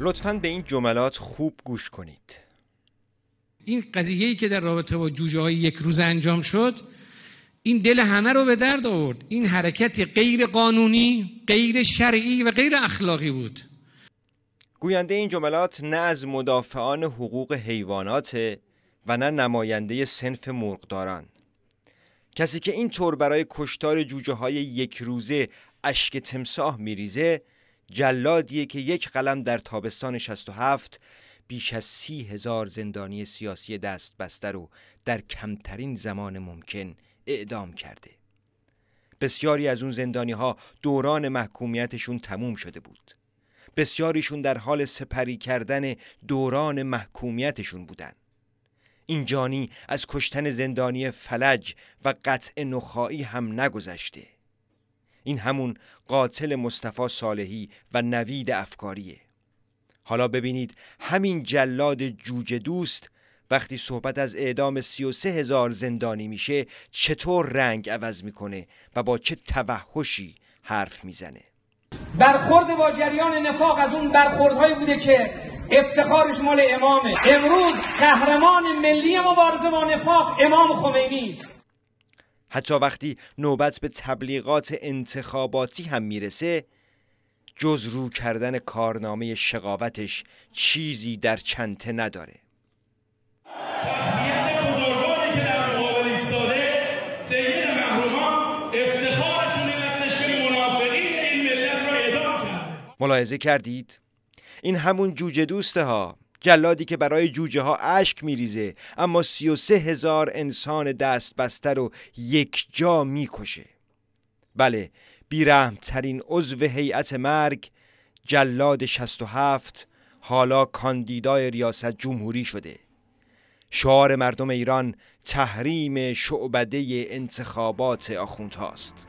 لطفا به این جملات خوب گوش کنید این قضیه ای که در رابطه با جوجه های یک روز انجام شد این دل همه رو به درد آورد این حرکت غیر قانونی غیر شرعی و غیر اخلاقی بود گوینده این جملات نه از مدافعان حقوق حیوانات و نه نماینده سنف مرغداران کسی که این طور برای کشتار جوجه های یک روزه اشک تمساه میریزه جلادیه که یک قلم در تابستان 67 بیش از سی هزار زندانی سیاسی دست بسته رو در کمترین زمان ممکن اعدام کرده بسیاری از اون زندانی ها دوران محکومیتشون تموم شده بود بسیاریشون در حال سپری کردن دوران محکومیتشون بودن این جانی از کشتن زندانی فلج و قطع نخایی هم نگذشته این همون قاتل مصطفی صالحی و نوید افکاریه حالا ببینید همین جلاد جوجه دوست وقتی صحبت از اعدام 33 هزار زندانی میشه چطور رنگ عوض میکنه و با چه توحشی حرف میزنه برخورد با جریان نفاق از اون برخوردهایی بوده که افتخارش مال امامه امروز قهرمان ملی مبارزه با نفاق امام خمینی است حتی وقتی نوبت به تبلیغات انتخاباتی هم میرسه جز رو کردن کارنامه شقاوتش چیزی در چنته نداره ملاحظه کردید؟ این همون جوجه دوسته ها جلادی که برای جوجه ها اشک میریزه اما سی و سه هزار انسان دست بسته رو یک جا میکشه بله ترین عضو هیئت مرگ جلاد 67 حالا کاندیدای ریاست جمهوری شده شعار مردم ایران تحریم شعبده انتخابات آخوندهاست